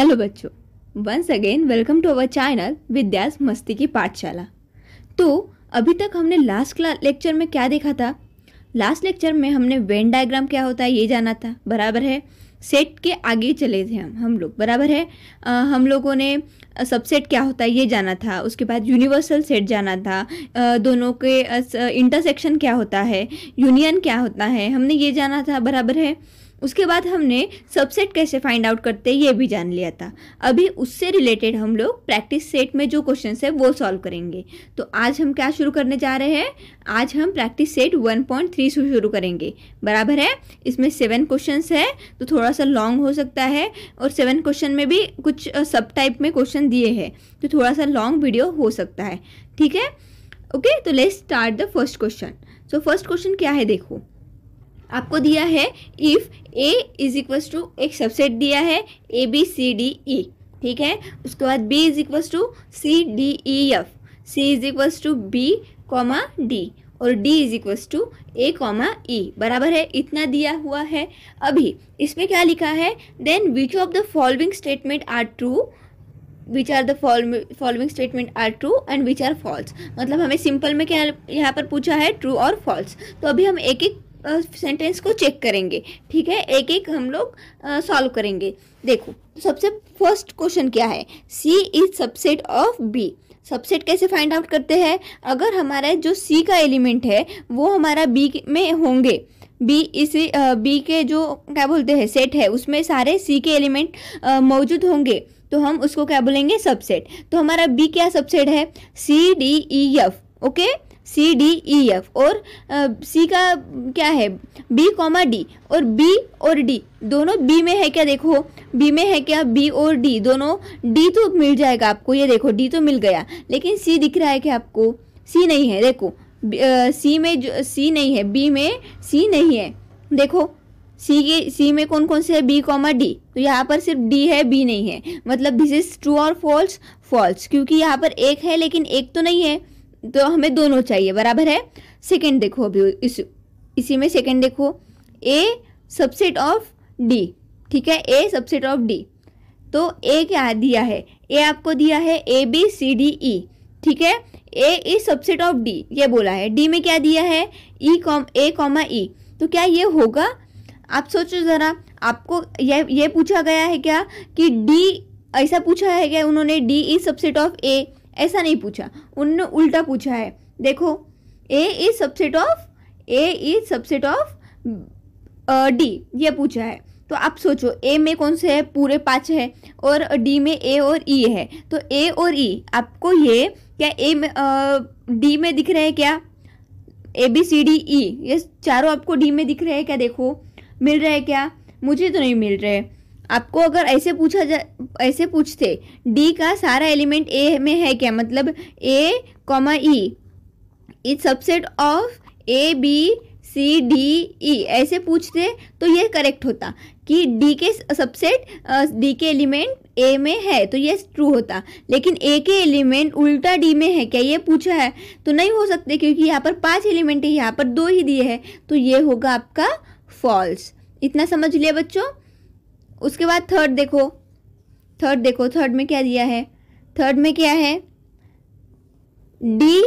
Hello बच्चों once again welcome to our channel Vidya's मस्ती की पाठशाला तो अभी तक हमने लास्ट लेक्चर में क्या देखा था लास्ट लेक्चर में हमने वेन डायग्राम क्या होता है ये जाना था बराबर है सेट के आगे चले थे हम हम लोग बराबर है आ, हम लोगों ने सबसेट क्या होता है ये जाना था उसके बाद यूनिवर्सल सेट जाना था आ, दोनों के इंटरसेक्शन क्या होता है यूनियन क्या होता है हमने ये जाना था बराबर है उसके बाद हमने सबसेट कैसे फाइंड आउट करते ये भी जान लिया था अभी उससे रिलेटेड हम लोग प्रैक्टिस सेट में जो क्वेश्चन है वो सॉल्व करेंगे तो आज हम क्या शुरू करने जा रहे हैं आज हम प्रैक्टिस सेट 1.3 से शुरू करेंगे बराबर है इसमें सेवन क्वेश्चन है तो थोड़ा सा लॉन्ग हो सकता है और सेवन क्वेश्चन में भी कुछ सब टाइप में क्वेश्चन दिए हैं तो थोड़ा सा लॉन्ग वीडियो हो सकता है ठीक है ओके तो let start the first question so first question क्या है देखो आपको दिया है if A is equals to एक सबसेट दिया है ए बी सी डी ई ठीक है उसके बाद B is equal to C D E F C is equal to B comma D और D is equal to A comma E बराबर है इतना दिया हुआ है अभी इसमें क्या लिखा है then which of the following statement are true which are the following statement are true and which are false मतलब हमें सिंपल में क्या यहाँ पर पूछा है ट्रू और फॉल्स तो अभी हम एक एक सेंटेंस को चेक करेंगे ठीक है एक एक हम लोग सॉल्व करेंगे देखो सबसे फर्स्ट क्वेश्चन क्या है C is subset of B subset कैसे फाइंड आउट करते हैं अगर हमारा जो सी का एलिमेंट है वो हमारा बी में होंगे बी इसी बी के जो क्या बोलते हैं सेट है उसमें सारे सी के एलिमेंट मौजूद होंगे तो हम उसको क्या बोलेंगे सबसेट तो हमारा बी क्या सबसेट है C D E F okay C D E F और सी का क्या है बी कॉमा डी और बी और डी दोनों बी में है क्या देखो बी में है क्या बी और डी दोनों डी तो मिल जाएगा आपको ये देखो डी तो मिल गया लेकिन सी दिख रहा है क्या आपको सी नहीं है देखो सी में जो सी नहीं है बी में सी नहीं है देखो सी के सी में कौन कौन से है बी कॉमा डी तो यहाँ पर सिर्फ डी है बी नहीं है मतलब दिस इज ट्रू और फॉल्स फॉल्स क्योंकि यहाँ पर एक है लेकिन एक तो नहीं है तो हमें दोनों चाहिए बराबर है सेकेंड देखो अभी इस इसी में सेकेंड देखो ए सबसेट ऑफ डी ठीक है ए सबसेट ऑफ डी तो ए क्या दिया है ए आपको दिया है ए बी सी डी ई ठीक है A is subset of D ये बोला है डी में क्या दिया है ई कॉम ए कॉमा ई तो क्या ये होगा आप सोचो ज़रा आपको ये ये पूछा गया है क्या कि डी ऐसा पूछा है क्या उन्होंने D is subset of A ऐसा नहीं पूछा उनने उल्टा पूछा है देखो A is subset of A is subset of D ये पूछा है तो आप सोचो ए में कौन से है पूरे पाँच है और डी में ए और ई e है तो ए और ई e, आपको ये क्या ए में डी में दिख रहे हैं क्या ए बी सी डी ई ये चारों आपको डी में दिख रहे हैं क्या देखो मिल रहे हैं क्या मुझे तो नहीं मिल रहे आपको अगर ऐसे पूछा जा ऐसे पूछते डी का सारा एलिमेंट ए में है क्या मतलब A comma E is subset of A B C D E ऐसे पूछते तो ये करेक्ट होता कि डी के सबसेट डी के एलिमेंट ए में है तो ये ट्रू होता लेकिन ए के एलिमेंट उल्टा डी में है क्या ये पूछा है तो नहीं हो सकते क्योंकि यहाँ पर पांच एलिमेंट है यहाँ पर दो ही दिए हैं तो ये होगा आपका फॉल्स इतना समझ लिया बच्चों उसके बाद थर्ड देखो थर्ड देखो थर्ड में क्या दिया है थर्ड में क्या है D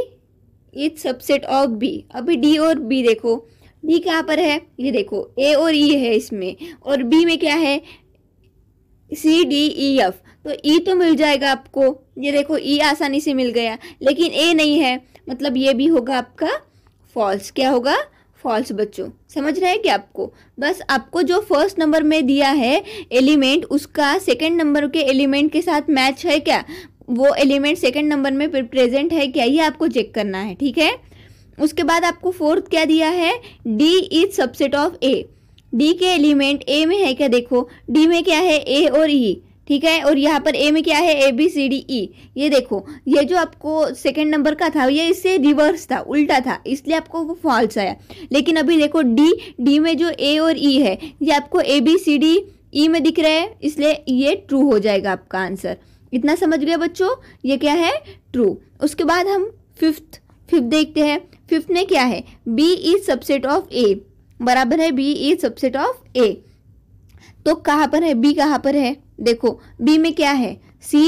is subset of B अभी डी और बी देखो डी कहाँ पर है ये देखो ए और ई e है इसमें और बी में क्या है सी डी ई एफ तो ई e तो मिल जाएगा आपको ये देखो ई e आसानी से मिल गया लेकिन ए नहीं है मतलब ये भी होगा आपका फॉल्स क्या होगा फॉल्स बच्चों समझ रहे हैं क्या आपको बस आपको जो फर्स्ट नंबर में दिया है एलिमेंट उसका सेकंड नंबर के एलिमेंट के साथ मैच है क्या वो एलिमेंट सेकंड नंबर में प्रेजेंट है क्या ये आपको चेक करना है ठीक है उसके बाद आपको फोर्थ क्या दिया है D is subset of A D के एलिमेंट ए में है क्या देखो डी में क्या है ए और ई e. ठीक है और यहाँ पर ए में क्या है ए बी सी डी ई ये देखो ये जो आपको सेकंड नंबर का था ये इससे रिवर्स था उल्टा था इसलिए आपको वो फॉल्स आया लेकिन अभी देखो डी डी में जो ए और ई e है ये आपको ए बी सी डी ई में दिख रहा है इसलिए ये ट्रू हो जाएगा आपका आंसर इतना समझ गया बच्चों ये क्या है ट्रू उसके बाद हम फिफ्थ फिफ्थ देखते हैं फिफ्थ में क्या है B is subset of A बराबर है B is subset of A तो कहाँ पर है बी कहाँ पर है देखो बी में क्या है सी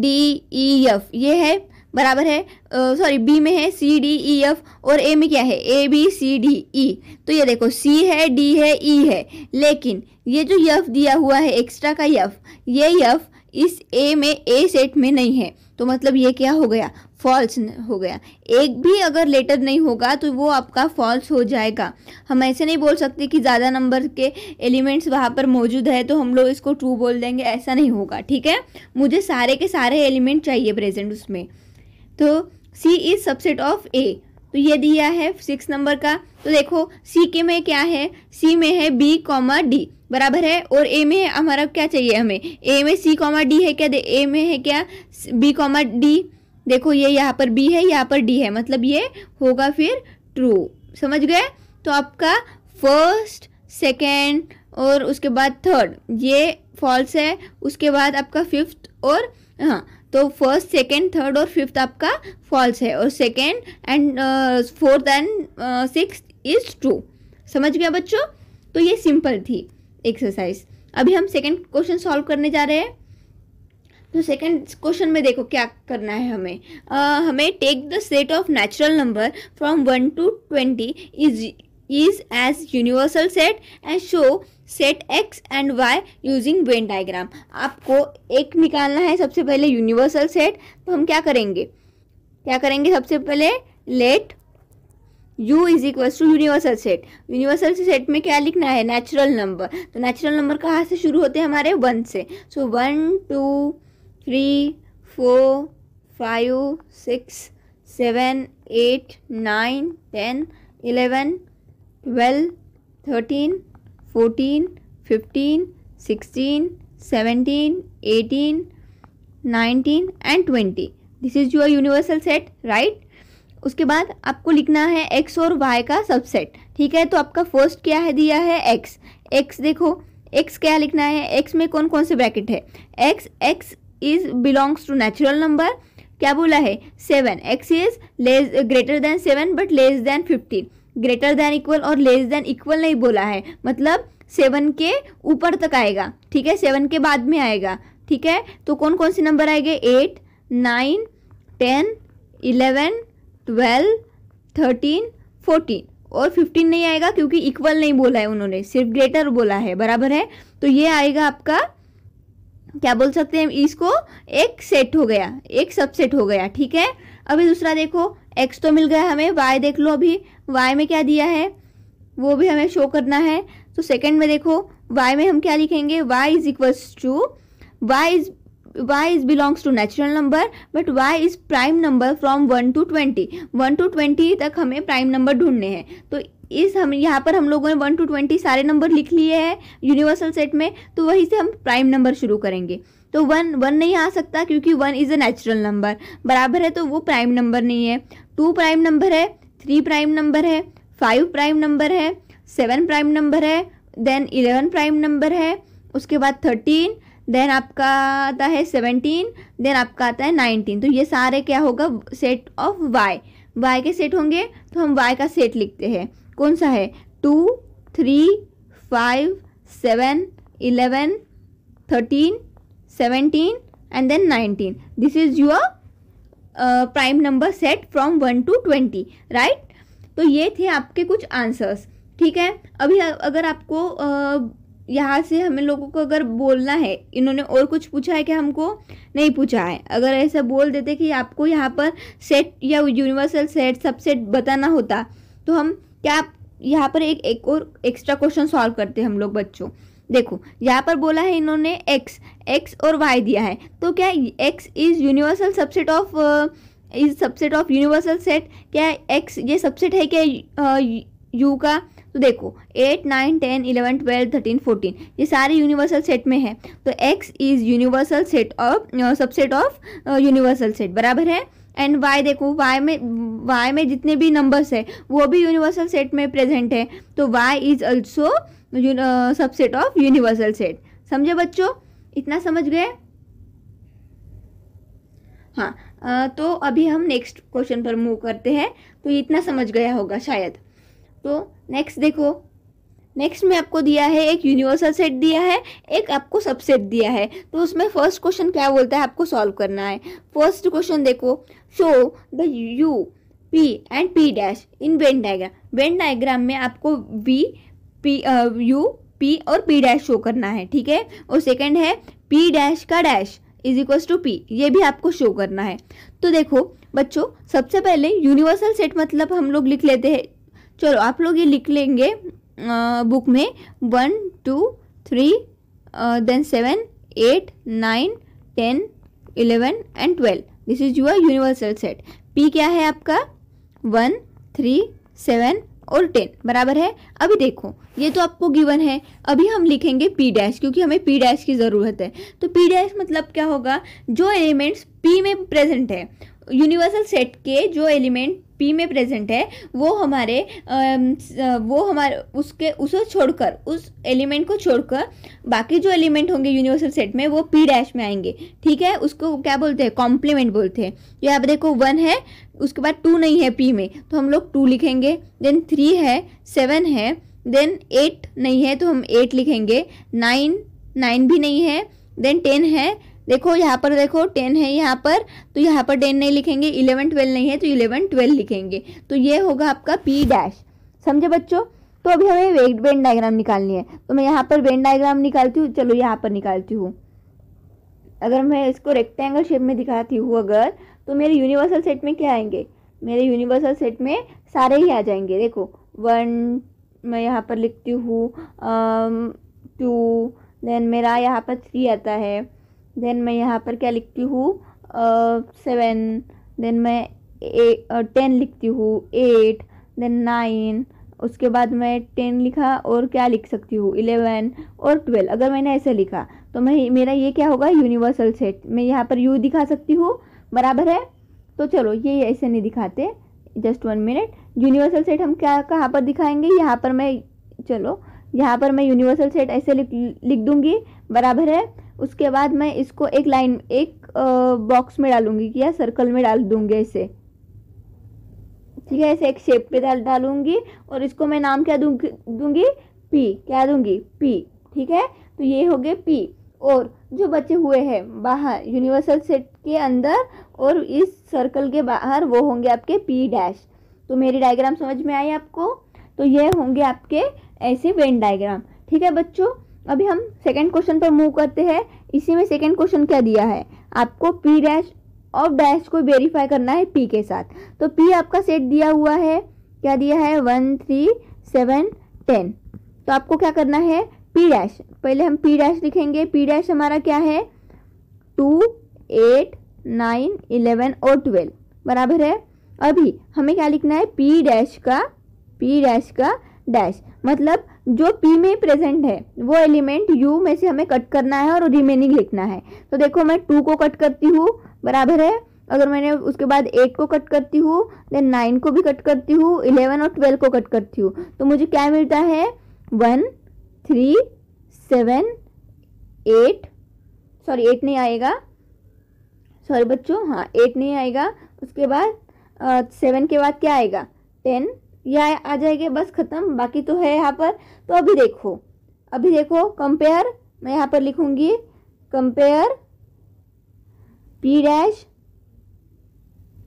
डी ई एफ ये है बराबर है सॉरी बी में है सी डी ई एफ और ए में क्या है ए बी सी डी ई तो ये देखो सी है डी है ई e है लेकिन ये जो यफ दिया हुआ है एक्स्ट्रा का यफ ये यफ इस ए में ए सेट में नहीं है तो मतलब ये क्या हो गया फॉल्स हो गया एक भी अगर लेटर नहीं होगा तो वो आपका फॉल्स हो जाएगा हम ऐसे नहीं बोल सकते कि ज़्यादा नंबर के एलिमेंट्स वहाँ पर मौजूद है तो हम लोग इसको ट्रू बोल देंगे ऐसा नहीं होगा ठीक है मुझे सारे के सारे एलिमेंट चाहिए प्रेजेंट उसमें तो C is subset of A तो ये दिया है सिक्स नंबर का तो देखो सी के में क्या है सी में है बी कॉमा डी बराबर है और ए में हमारा क्या चाहिए हमें ए में सी कॉमा डी है क्या ए में है क्या बी कॉमा डी देखो ये यहाँ पर बी है यहाँ पर डी है मतलब ये होगा फिर ट्रू समझ गए तो आपका फर्स्ट सेकेंड और उसके बाद थर्ड ये फॉल्स है उसके बाद आपका फिफ्थ और हाँ तो फर्स्ट सेकेंड थर्ड और फिफ्थ आपका फॉल्स है और second and fourth and six is true समझ गया बच्चों तो ये सिंपल थी एक्सरसाइज अभी हम सेकेंड क्वेश्चन सॉल्व करने जा रहे हैं तो सेकंड क्वेश्चन में देखो क्या करना है हमें आ, हमें take the set of natural number from one to twenty is is as universal set and show set X and Y using Venn diagram आपको एक निकालना है सबसे पहले यूनिवर्सल सेट तो हम क्या करेंगे क्या करेंगे सबसे पहले let u is equal to universal set universal set में क्या लिखना है नेचुरल नंबर तो नेचुरल नंबर कहाँ से शुरू होते हैं हमारे वन से so one two three four five six seven eight nine ten eleven twelve thirteen fourteen fifteen sixteen seventeen eighteen nineteen and twenty this is your universal set right उसके बाद आपको लिखना है एक्स और वाई का subset ठीक है तो आपका फर्स्ट क्या है दिया है एक्स एक्स देखो एक्स क्या लिखना है एक्स में कौन कौन से ब्रैकेट है X X is belongs to natural number क्या बोला है seven X is less greater than seven but less than fifteen greater than equal और लेस देन इक्वल नहीं बोला है मतलब सेवन के ऊपर तक आएगा ठीक है सेवन के बाद में आएगा ठीक है तो कौन कौन से नंबर आएंगे eight nine ten eleven twelve thirteen fourteen और फिफ्टीन नहीं आएगा क्योंकि इक्वल नहीं बोला है उन्होंने सिर्फ ग्रेटर बोला है बराबर है तो ये आएगा आपका क्या बोल सकते हैं इसको एक सेट हो गया एक सबसेट हो गया ठीक है अभी दूसरा देखो एक्स तो मिल गया हमें वाई देख लो अभी वाई में क्या दिया है वो भी हमें शो करना है तो सेकंड में देखो वाई में हम क्या लिखेंगे Y is equals to Y is y is belongs to natural number but y is prime number from one to twenty one to twenty तक हमें प्राइम नंबर ढूंढने हैं तो इस हम यहाँ पर हम लोगों ने वन टू ट्वेंटी सारे नंबर लिख लिए हैं यूनिवर्सल सेट में तो वहीं से हम प्राइम नंबर शुरू करेंगे तो वन वन नहीं आ सकता क्योंकि one is a natural number बराबर है तो वो प्राइम नंबर नहीं है टू प्राइम नंबर है थ्री प्राइम नंबर है फाइव प्राइम नंबर है सेवन प्राइम नंबर है देन इलेवन प्राइम नंबर है उसके बाद थर्टीन देन आपका आता है सेवनटीन देन आपका आता है नाइनटीन तो ये सारे क्या होगा सेट ऑफ वाई वाई के सेट होंगे तो हम वाई का सेट लिखते हैं कौन सा है two three five seven eleven thirteen seventeen and then nineteen this is your prime number set from one to twenty right तो ये थे आपके कुछ आंसर्स ठीक है अभी अगर आपको uh, यहाँ से हमें लोगों को अगर बोलना है इन्होंने और कुछ पूछा है कि हमको नहीं पूछा है अगर ऐसा बोल देते कि आपको यहाँ पर सेट या यूनिवर्सल सेट सबसेट बताना होता तो हम क्या यहाँ पर एक एक और एक्स्ट्रा क्वेश्चन सॉल्व करते हम लोग बच्चों देखो यहाँ पर बोला है इन्होंने एक्स एक्स और वाई दिया है तो क्या X is universal subset of is subset of universal set क्या एक्स ये सबसेट है क्या यू uh, का तो देखो eight nine ten eleven twelve thirteen fourteen ये सारे यूनिवर्सल सेट में है तो X is universal set of subset of universal set बराबर है एंड वाई देखो वाई में वाई में जितने भी नंबर्स है वो भी यूनिवर्सल सेट में प्रेजेंट है तो Y is also subset of universal set समझे बच्चों इतना समझ गए हाँ तो अभी हम नेक्स्ट क्वेश्चन पर मूव करते हैं तो इतना समझ गया होगा शायद तो नेक्स्ट देखो नेक्स्ट में आपको दिया है एक यूनिवर्सल सेट दिया है एक आपको सबसेट दिया है तो उसमें फर्स्ट क्वेश्चन क्या बोलता है आपको सॉल्व करना है फर्स्ट क्वेश्चन देखो show the U P and P dash in Venn diagram Venn diagram में आपको वी पी यू पी और पी डैश शो करना है ठीक है और सेकंड है पी डैश का dash is equals to P ये भी आपको शो करना है तो देखो बच्चों सबसे पहले यूनिवर्सल सेट मतलब हम लोग लिख लेते हैं चलो आप लोग ये लिख लेंगे आ, बुक में one two three then seven eight nine ten eleven and twelve this is your universal set P क्या है आपका वन थ्री सेवन और टेन बराबर है अभी देखो ये तो आपको गिवन है अभी हम लिखेंगे पी डैश क्योंकि हमें पी डैश की ज़रूरत है तो पी डैश मतलब क्या होगा जो एलिमेंट्स पी में प्रेजेंट है यूनिवर्सल सेट के जो एलिमेंट पी में प्रेजेंट है वो हमारे वो हमारे उसके उसे छोड़कर उस एलिमेंट को छोड़कर बाकी जो एलिमेंट होंगे यूनिवर्सल सेट में वो पी डैश में आएंगे ठीक है उसको क्या बोलते हैं कॉम्प्लीमेंट बोलते हैं यहाँ पर देखो वन है उसके बाद टू नहीं है पी में तो हम लोग टू लिखेंगे देन थ्री है सेवन है देन एट नहीं है तो हम एट लिखेंगे नाइन नाइन भी नहीं है देन टेन है देखो यहाँ पर देखो टेन है यहाँ पर तो यहाँ पर टेन नहीं लिखेंगे इलेवन ट्वेल्व नहीं है तो इलेवन ट्वेल्व लिखेंगे तो ये होगा आपका पी डैश समझे बच्चों तो अभी हमें वेट बेन डायग्राम निकालनी है तो मैं यहाँ पर बेन डायग्राम निकालती हूँ चलो यहाँ पर निकालती हूँ अगर मैं इसको रेक्टेंगल शेप में दिखाती हूँ अगर तो मेरे यूनिवर्सल सेट में क्या आएंगे मेरे यूनिवर्सल सेट में सारे ही आ जाएंगे देखो वन मैं यहाँ पर लिखती हूँ टू um, देन मेरा यहाँ पर थ्री आता है देन मैं यहाँ पर क्या लिखती हूँ सेवन देन मैं टेन लिखती हूँ एट देन नाइन उसके बाद मैं टेन लिखा और क्या लिख सकती हूँ इलेवन और ट्वेल्व अगर मैंने ऐसे लिखा तो मैं मेरा ये क्या होगा यूनिवर्सल सेट मैं यहाँ पर यू दिखा सकती हूँ बराबर है तो चलो ये ऐसे नहीं दिखाते just one minute universal set हम क्या कहाँ पर दिखाएंगे यहाँ पर मैं चलो यहाँ पर मैं यूनिवर्सल सेट ऐसे लिख लिख दूँगी बराबर है उसके बाद मैं इसको एक लाइन एक बॉक्स में डालूंगी या सर्कल में डाल दूंगी इसे ठीक है ऐसे एक शेप पे डाल डालूंगी और इसको मैं नाम क्या दूंगी दूंगी पी क्या दूंगी पी ठीक है तो ये हो गए पी और जो बचे हुए हैं बाहर यूनिवर्सल सेट के अंदर और इस सर्कल के बाहर वो होंगे आपके पी डैश तो मेरी डायग्राम समझ में आई आपको तो ये होंगे आपके ऐसे वेन डायग्राम ठीक है बच्चों अभी हम सेकेंड क्वेश्चन पर मूव करते हैं इसी में सेकेंड क्वेश्चन क्या दिया है आपको पी डैश और डैश को वेरीफाई करना है पी के साथ तो पी आपका सेट दिया हुआ है क्या दिया है वन थ्री सेवन टेन तो आपको क्या करना है पी डैश पहले हम पी डैश लिखेंगे पी डैश हमारा क्या है टू एट नाइन इलेवन और ट्वेल्व बराबर है अभी हमें क्या लिखना है पी डैश का पी डैश का डैश मतलब जो पी में प्रेजेंट है वो एलिमेंट यू में से हमें कट करना है और रिमेनिंग लिखना है तो देखो मैं टू को कट करती हूँ बराबर है अगर मैंने उसके बाद एट को कट करती हूँ देन नाइन को भी कट करती हूँ इलेवन और ट्वेल्व को कट करती हूँ तो मुझे क्या मिलता है one three seven eight sorry eight नहीं आएगा सॉरी बच्चों हाँ एट नहीं आएगा उसके बाद सेवन के बाद क्या आएगा टेन यह आ जाएगा बस ख़त्म बाकी तो है यहाँ पर तो अभी देखो अभी देखो कंपेयर मैं यहाँ पर लिखूँगी compare P dash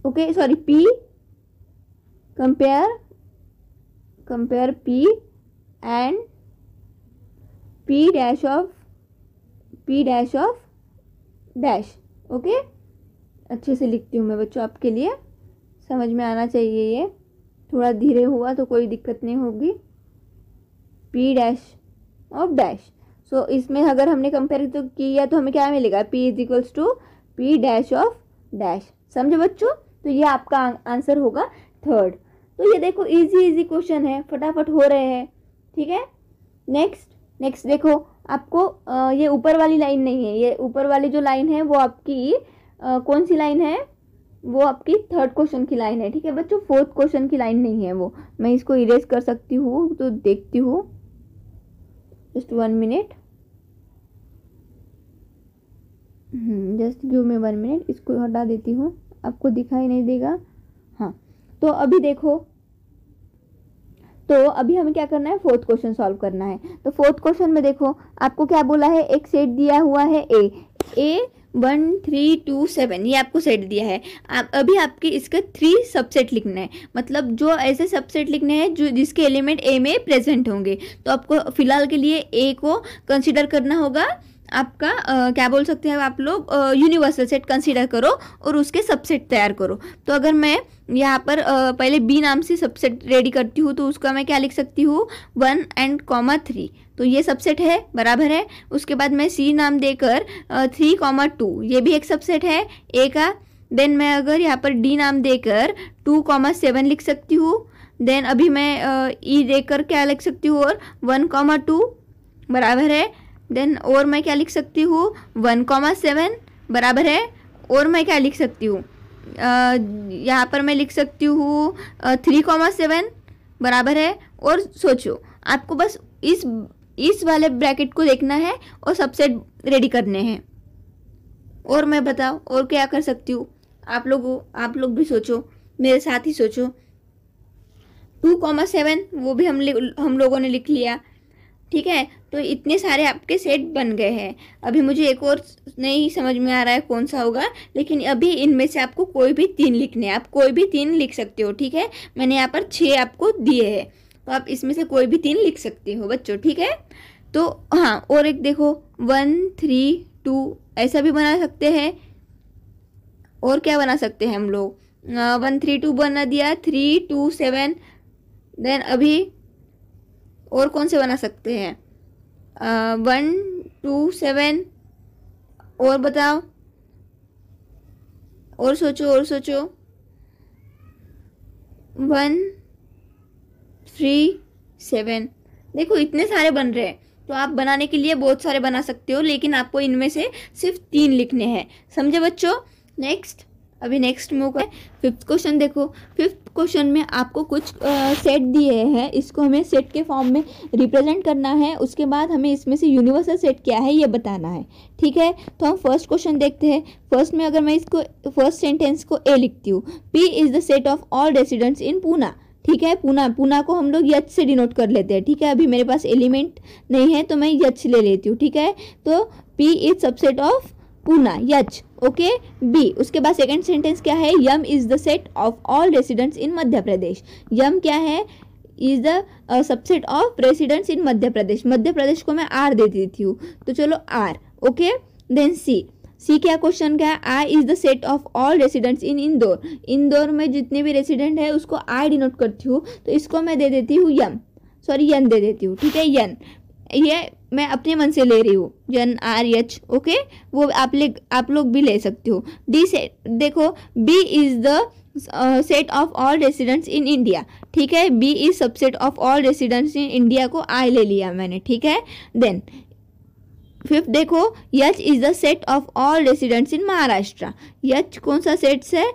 okay sorry P compare compare P and P dash of P dash of dash okay अच्छे से लिखती हूँ मैं बच्चों आपके लिए समझ में आना चाहिए ये थोड़ा धीरे हुआ तो कोई दिक्कत नहीं होगी पी डैश और डैश सो इसमें अगर हमने कंपेयर तो किया तो हमें क्या मिलेगा P is equals to P dash of dash समझे बच्चों तो ये आपका आंसर होगा थर्ड तो ये देखो इजी इजी क्वेश्चन है फटाफट हो रहे हैं ठीक है नेक्स्ट नेक्स्ट देखो आपको आ, ये ऊपर वाली लाइन नहीं है ये ऊपर वाली जो लाइन है वो आपकी आ, कौन सी लाइन है वो आपकी थर्ड क्वेश्चन की लाइन है ठीक है बच्चों फोर्थ क्वेश्चन की लाइन नहीं है वो मैं इसको इरेज कर सकती हूँ तो देखती हूँ just one minute just give me one minute इसको हटा देती हूँ आपको दिखाई नहीं देगा हाँ तो अभी देखो तो अभी हमें क्या करना है फोर्थ क्वेश्चन सॉल्व करना है तो फोर्थ क्वेश्चन में देखो आपको क्या बोला है एक सेट दिया हुआ है A A one three two seven ये आपको सेट दिया है आप अभी आपके इसका थ्री सबसेट लिखना है मतलब जो ऐसे सबसेट लिखने हैं जो जिसके एलिमेंट ए में प्रेजेंट होंगे तो आपको फिलहाल के लिए ए को कंसिडर करना होगा आपका आ, क्या बोल सकते हैं आप लोग यूनिवर्सल सेट कंसीडर करो और उसके सबसेट तैयार करो तो अगर मैं यहाँ पर आ, पहले बी नाम से सबसेट रेडी करती हूँ तो उसका मैं क्या लिख सकती हूँ वन एंड कॉमा थ्री तो ये सबसेट है बराबर है उसके बाद मैं सी नाम देकर थ्री कॉमा टू ये भी एक सबसेट है ए का देन मैं अगर यहाँ पर डी नाम देकर टू कॉमा सेवन लिख सकती हूँ देन अभी मैं ई e देकर क्या लिख सकती हूँ और वन कॉमा टू बराबर है देन और मैं क्या लिख सकती हूँ वन कॉमा सेवन बराबर है और मैं क्या लिख सकती हूँ यहाँ पर मैं लिख सकती हूँ थ्री कॉमा सेवन बराबर है और सोचो आपको बस इस इस वाले ब्रैकेट को देखना है और सबसेट रेडी करने हैं और मैं बताओ और क्या कर सकती हूँ आप लोगों आप लोग भी सोचो मेरे साथ ही सोचो टू कॉमा सेवन वो भी हम हम लोगों ने लिख लिया ठीक है तो इतने सारे आपके सेट बन गए हैं अभी मुझे एक और नहीं समझ में आ रहा है कौन सा होगा लेकिन अभी इनमें से आपको कोई भी तीन लिखने हैं आप कोई भी तीन लिख सकते हो ठीक है मैंने यहाँ पर छः आपको दिए हैं तो आप इसमें से कोई भी तीन लिख सकते हो बच्चों ठीक है तो हाँ और एक देखो वन थ्री टू ऐसा भी बना सकते हैं और क्या बना सकते हैं हम लोग वन थ्री टू बना दिया थ्री टू सेवन देन अभी और कौन से बना सकते हैं वन टू सेवन और बताओ और सोचो और सोचो वन थ्री सेवन देखो इतने सारे बन रहे हैं तो आप बनाने के लिए बहुत सारे बना सकते हो लेकिन आपको इनमें से सिर्फ तीन लिखने हैं समझे बच्चों नेक्स्ट अभी नेक्स्ट मूव है फिफ्थ क्वेश्चन देखो फिफ्थ क्वेश्चन में आपको कुछ सेट दिए हैं इसको हमें सेट के फॉर्म में रिप्रेजेंट करना है उसके बाद हमें इसमें से यूनिवर्सल सेट क्या है ये बताना है ठीक है तो हम फर्स्ट क्वेश्चन देखते हैं फर्स्ट में अगर मैं इसको फर्स्ट सेंटेंस को ए लिखती हूँ P is the set of all residents in Poona ठीक है पूना पूना को हम लोग यच से डिनोट कर लेते हैं ठीक है अभी मेरे पास एलिमेंट नहीं है तो मैं यच ले लेती हूँ ठीक है तो P is subset of Poona H okay B उसके बाद सेकेंड सेंटेंस क्या है M is the set of all residents in Madhya Pradesh M क्या है is the subset of residents in Madhya Pradesh Madhya Pradesh को मैं आर दे देती हूँ तो चलो R okay then C C क्या क्वेश्चन क्या है I is the set of all residents in Indore Indore में जितने भी रेसिडेंट है उसको आई डिनोट करती हूँ तो इसको मैं दे देती हूँ यम सॉरी यन दे देती हूँ ठीक है यन ये मैं अपने मन से ले रही हूँ जन आर एच ओके वो आप ले आप लोग भी ले सकते हो डी से देखो B is the set of all residents in India ठीक है B is subset of all residents in India को आई ले लिया मैंने ठीक है देन फिफ्थ देखो H is the set of all residents in Maharashtra H कौन सा सेट्स है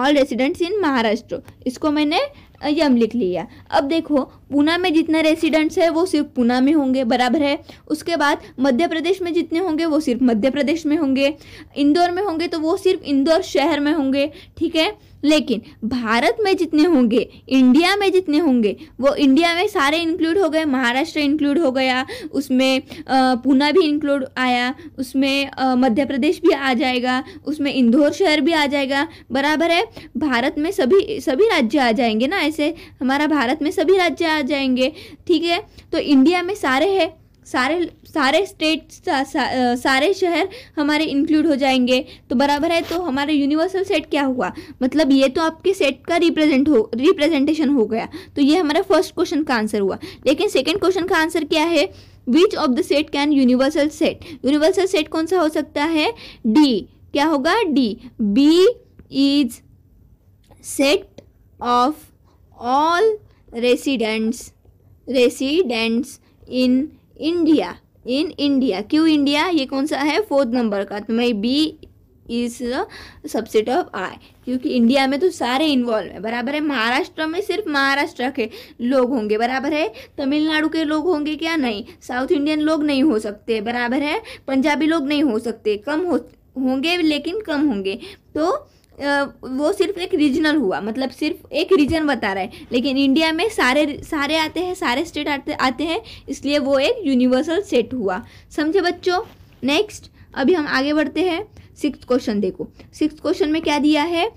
ऑल रेसिडेंट्स इन महाराष्ट्र इसको मैंने uh, यम लिख लिया अब देखो पूना में जितने रेसिडेंट्स हैं वो सिर्फ पूना में होंगे बराबर है उसके बाद मध्य प्रदेश में जितने होंगे वो सिर्फ मध्य प्रदेश में होंगे इंदौर में होंगे तो वो सिर्फ इंदौर शहर में होंगे ठीक है लेकिन भारत में जितने होंगे इंडिया में जितने होंगे वो इंडिया में सारे इंक्लूड हो गए महाराष्ट्र इंक्लूड हो गया उसमें पूना भी इंक्लूड आया उसमें मध्य प्रदेश भी आ जाएगा उसमें इंदौर शहर भी आ जाएगा बराबर है भारत में सभी सभी राज्य आ जाएंगे ना ऐसे हमारा भारत में सभी राज्य आ जाएंगे ठीक है तो इंडिया में सारे है सारे सारे स्टेट सा, सा, सारे शहर हमारे इंक्लूड हो जाएंगे तो बराबर है तो हमारे यूनिवर्सल सेट क्या हुआ मतलब ये तो आपके सेट का रिप्रेजेंट हो रिप्रेजेंटेशन हो गया तो ये हमारा फर्स्ट क्वेश्चन का आंसर हुआ लेकिन सेकेंड क्वेश्चन का आंसर क्या है which of the set can universal set universal set कौन सा हो सकता है डी क्या होगा D B is set of all residents residents in India in India क्यों इंडिया ये कौन सा है फोर्थ नंबर का तो मैं B is subset of I क्योंकि इंडिया में तो सारे इन्वॉल्व है बराबर है महाराष्ट्र में सिर्फ महाराष्ट्र के लोग होंगे बराबर है तमिलनाडु के लोग होंगे क्या नहीं साउथ इंडियन लोग नहीं हो सकते बराबर है पंजाबी लोग नहीं हो सकते कम हो होंगे लेकिन कम होंगे तो वो सिर्फ एक रीजनल हुआ मतलब सिर्फ एक रीजन बता रहा है लेकिन इंडिया में सारे सारे आते हैं सारे स्टेट आते आते हैं इसलिए वो एक यूनिवर्सल सेट हुआ समझे बच्चों नेक्स्ट अभी हम आगे बढ़ते हैं सिक्स क्वेश्चन देखो सिक्स क्वेश्चन में क्या दिया है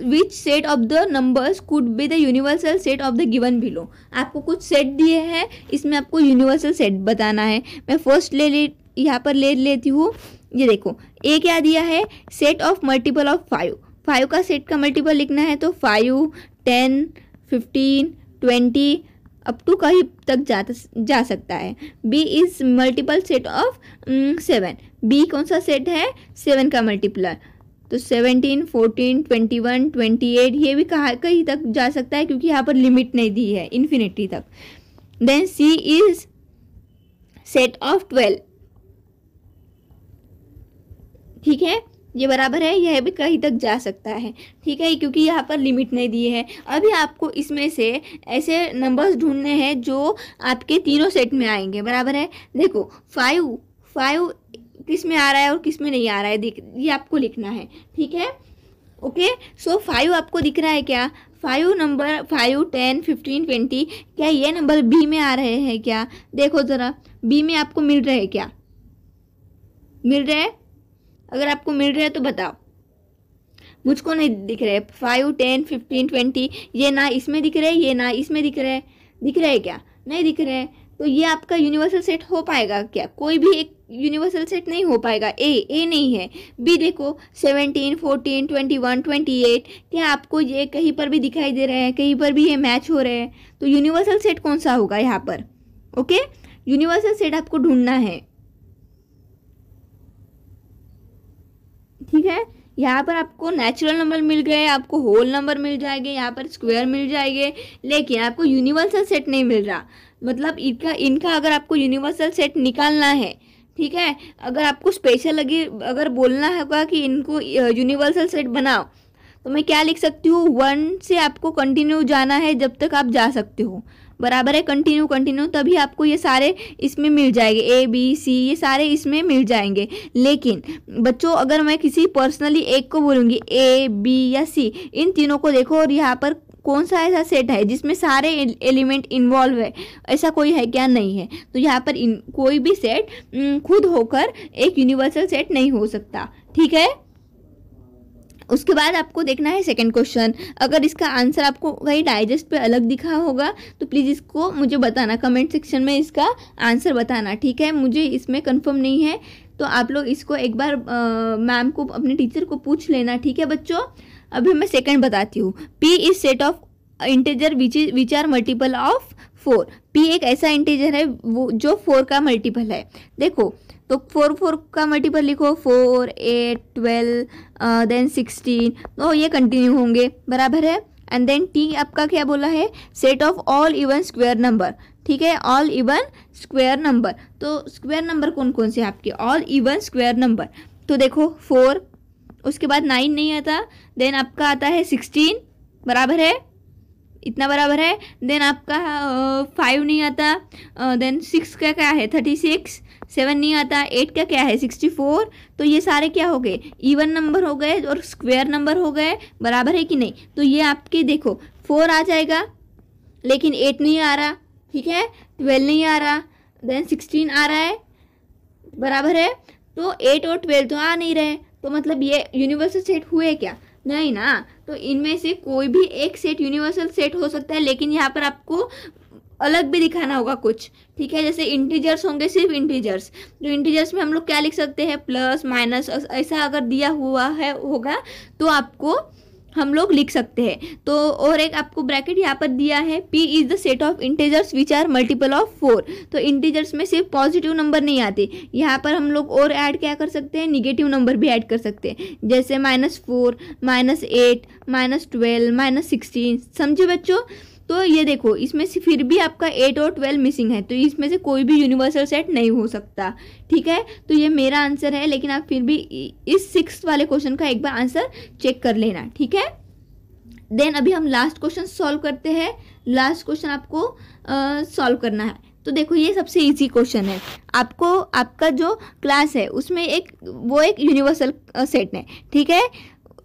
which set of the numbers could be the universal set of the given below आपको कुछ सेट दिए हैं इसमें आपको यूनिवर्सल सेट बताना है मैं फर्स्ट ले ले यहाँ पर ले लेती हूँ ये देखो ए क्या दिया है set of multiple of five five का सेट का मल्टीपल लिखना है तो five ten fifteen twenty up to कहीं तक जा, जा सकता है B is multiple set of seven B कौन सा सेट है सेवन का मल्टीपल तो seventeen fourteen twenty one twenty eight ये भी कहा कहीं तक जा सकता है क्योंकि यहाँ पर लिमिट नहीं दी है इन्फिनिटी तक then C is set of twelve ठीक है ये बराबर है यह भी कहीं तक जा सकता है ठीक है क्योंकि यहाँ पर लिमिट नहीं दी है अभी आपको इसमें से ऐसे नंबर्स ढूंढने हैं जो आपके तीनों सेट में आएंगे बराबर है देखो फाइव फाइव किस में आ रहा है और किस में नहीं आ रहा है देख ये आपको लिखना है ठीक है ओके सो फाइव आपको दिख रहा है क्या five number five ten fifteen twenty क्या ये नंबर बी में आ रहे हैं क्या देखो ज़रा बी में आपको मिल रहे हैं क्या मिल रहे हैं अगर आपको मिल रहा है तो बताओ मुझको नहीं दिख रहा है फाइव टेन फिफ्टीन ट्वेंटी ये ना इसमें दिख रहा है ये ना इसमें दिख रहा है दिख रहा है क्या नहीं दिख रहा है तो ये आपका यूनिवर्सल सेट हो पाएगा क्या कोई भी एक यूनिवर्सल सेट नहीं हो पाएगा ए ए नहीं है बी देखो seventeen fourteen twenty one twenty eight क्या आपको ये कहीं पर भी दिखाई दे रहे हैं कहीं पर भी ये मैच हो रहे हैं तो यूनिवर्सल सेट कौन सा होगा यहाँ पर ओके यूनिवर्सल सेट आपको ढूंढना है ठीक है यहाँ पर आपको नेचुरल नंबर मिल गए आपको होल नंबर मिल जाएंगे यहाँ पर स्क्वायर मिल जाएंगे लेकिन आपको यूनिवर्सल सेट नहीं मिल रहा मतलब इनका इनका अगर आपको यूनिवर्सल सेट निकालना है ठीक है अगर आपको स्पेशल लगे अगर बोलना होगा कि इनको यूनिवर्सल सेट बनाओ तो मैं क्या लिख सकती हूँ वन से आपको कंटिन्यू जाना है जब तक आप जा सकते हो बराबर है कंटिन्यू कंटिन्यू तभी आपको ये सारे इसमें मिल जाएंगे ए बी सी ये सारे इसमें मिल जाएंगे लेकिन बच्चों अगर मैं किसी पर्सनली एक को बोलूँगी ए बी या सी इन तीनों को देखो और यहाँ पर कौन सा ऐसा सेट है जिसमें सारे एलिमेंट इन्वॉल्व है ऐसा कोई है क्या नहीं है तो यहाँ पर इन, कोई भी सेट खुद होकर एक यूनिवर्सल सेट नहीं हो सकता ठीक है उसके बाद आपको देखना है सेकंड क्वेश्चन अगर इसका आंसर आपको कहीं डाइजेस्ट पे अलग दिखा होगा तो प्लीज़ इसको मुझे बताना कमेंट सेक्शन में इसका आंसर बताना ठीक है मुझे इसमें कंफर्म नहीं है तो आप लोग इसको एक बार मैम को अपने टीचर को पूछ लेना ठीक है बच्चों अभी मैं सेकंड बताती हूँ P is set of integer which is which are multiple of four P एक ऐसा इंटीजर है वो जो फोर का मल्टीपल है देखो तो फोर फोर का मल्टीपल लिखो four eight twelve then sixteen तो ये कंटिन्यू होंगे बराबर है एंड देन टी आपका क्या बोला है set of all even square number ठीक है ऑल इवन स्क्वेयर नंबर तो स्क्वायर नंबर कौन कौन से आपके ऑल इवन स्क्वेयर नंबर तो देखो फोर उसके बाद नाइन नहीं आता देन आपका आता है सिक्सटीन बराबर है इतना बराबर है देन आपका फाइव नहीं आता देन सिक्स का क्या है थर्टी सिक्स सेवन नहीं आता एट का क्या है सिक्सटी फोर तो ये सारे क्या हो गए इवन नंबर हो गए और स्क्वेयर नंबर हो गए बराबर है कि नहीं तो ये आपके देखो फोर आ जाएगा लेकिन एट नहीं आ रहा ठीक है ट्वेल्व नहीं आ रहा देन सिक्सटीन आ रहा है बराबर है तो एट और ट्वेल्व तो आ नहीं रहे तो मतलब ये यूनिवर्सल सेट हुए क्या नहीं ना तो इनमें से कोई भी एक सेट यूनिवर्सल सेट हो सकता है लेकिन यहाँ पर आपको अलग भी दिखाना होगा कुछ ठीक है जैसे इंटीजर्स होंगे सिर्फ इंटीजर्स तो इंटीजर्स में हम लोग क्या लिख सकते हैं प्लस माइनस ऐसा अगर दिया हुआ है होगा तो आपको हम लोग लिख सकते हैं तो और एक आपको ब्रैकेट यहाँ पर दिया है P is the set of integers which are multiple of four तो इंटीजर्स में सिर्फ पॉजिटिव नंबर नहीं आते यहाँ पर हम लोग और ऐड क्या कर सकते हैं निगेटिव नंबर भी ऐड कर सकते हैं जैसे minus four minus eight minus twelve minus sixteen समझे बच्चों तो ये देखो इसमें से फिर भी आपका एट और ट्वेल्व मिसिंग है तो इसमें से कोई भी यूनिवर्सल सेट नहीं हो सकता ठीक है तो ये मेरा आंसर है लेकिन आप फिर भी इस सिक्स वाले क्वेश्चन का एक बार आंसर चेक कर लेना ठीक है देन अभी हम लास्ट क्वेश्चन सॉल्व करते हैं लास्ट क्वेश्चन आपको सॉल्व uh, करना है तो देखो ये सबसे इजी क्वेश्चन है आपको आपका जो क्लास है उसमें एक वो एक यूनिवर्सल सेट है ठीक है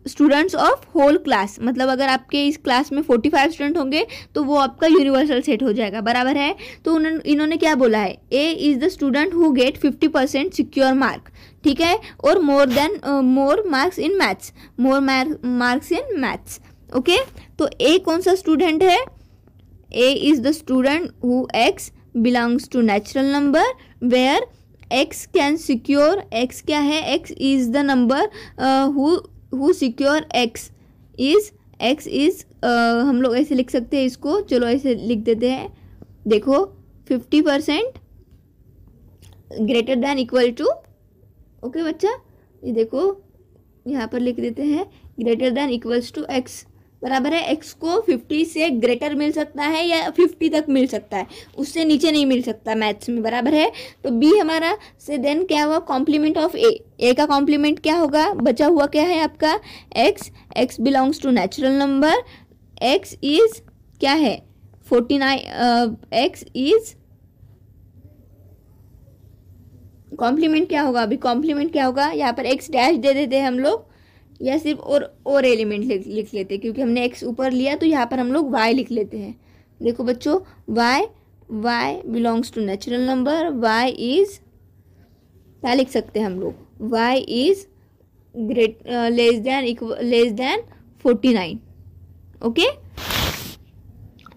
स्टूडेंट्स ऑफ होल क्लास मतलब अगर आपके इस क्लास में फोर्टी फाइव स्टूडेंट होंगे तो वो आपका यूनिवर्सल सेट हो जाएगा बराबर है तो उन्होंने इन्होंने क्या बोला है A is the student who get fifty percent secure mark ठीक है और more than more marks in maths more marks in maths okay तो ए कौन सा स्टूडेंट है A is the student who X belongs to natural number where X can secure X क्या है X is the number who who secure X is X is हम लोग ऐसे लिख सकते हैं इसको चलो ऐसे लिख देते हैं देखो fifty percent greater than equal to okay बच्चा ये देखो यहाँ पर लिख देते हैं greater than equals to X बराबर है एक्स को फिफ्टी से ग्रेटर मिल सकता है या फिफ्टी तक मिल सकता है उससे नीचे नहीं मिल सकता मैथ्स में बराबर है तो बी हमारा से देन क्या हुआ कॉम्प्लीमेंट ऑफ ए ए का कॉम्प्लीमेंट क्या होगा बचा हुआ क्या है आपका X X belongs to natural number X is क्या है forty nine X is complement क्या होगा अभी कॉम्प्लीमेंट क्या होगा यहाँ पर एक्स डैश दे देते हैं हम लोग या सिर्फ और और एलिमेंट लिख, लेते हैं क्योंकि हमने एक्स ऊपर लिया तो यहाँ पर हम लोग वाई लिख लेते हैं देखो बच्चों Y Y belongs to natural number Y is क्या लिख सकते हैं हम लोग Y is great less than less than forty nine okay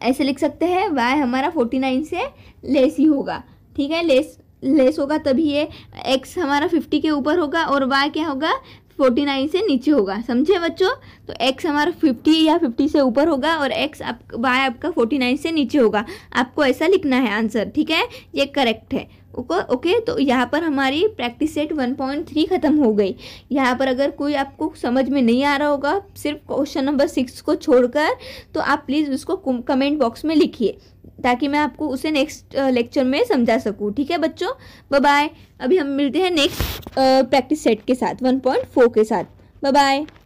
ऐसे लिख सकते हैं वाई हमारा फोर्टी नाइन से लेस ही होगा ठीक है लेस लेस होगा तभी ये एक्स हमारा फिफ्टी के ऊपर होगा और वाई क्या होगा फोर्टी नाइन से नीचे होगा समझे बच्चों तो एक्स हमारा फिफ्टी या फिफ्टी से ऊपर होगा और एक्स आप वाई आपका फोर्टी नाइन से नीचे होगा आपको ऐसा लिखना है आंसर ठीक है ये करेक्ट है ओके ओके तो यहाँ पर हमारी प्रैक्टिस सेट 1.3 ख़त्म हो गई यहाँ पर अगर कोई आपको समझ में नहीं आ रहा होगा सिर्फ क्वेश्चन नंबर सिक्स को छोड़कर तो आप प्लीज़ उसको कमेंट बॉक्स में लिखिए ताकि मैं आपको उसे नेक्स्ट लेक्चर में समझा सकूँ ठीक है बच्चों बाय अभी हम मिलते हैं नेक्स्ट प्रैक्टिस सेट के साथ वन पॉइंट फोर के साथ बाय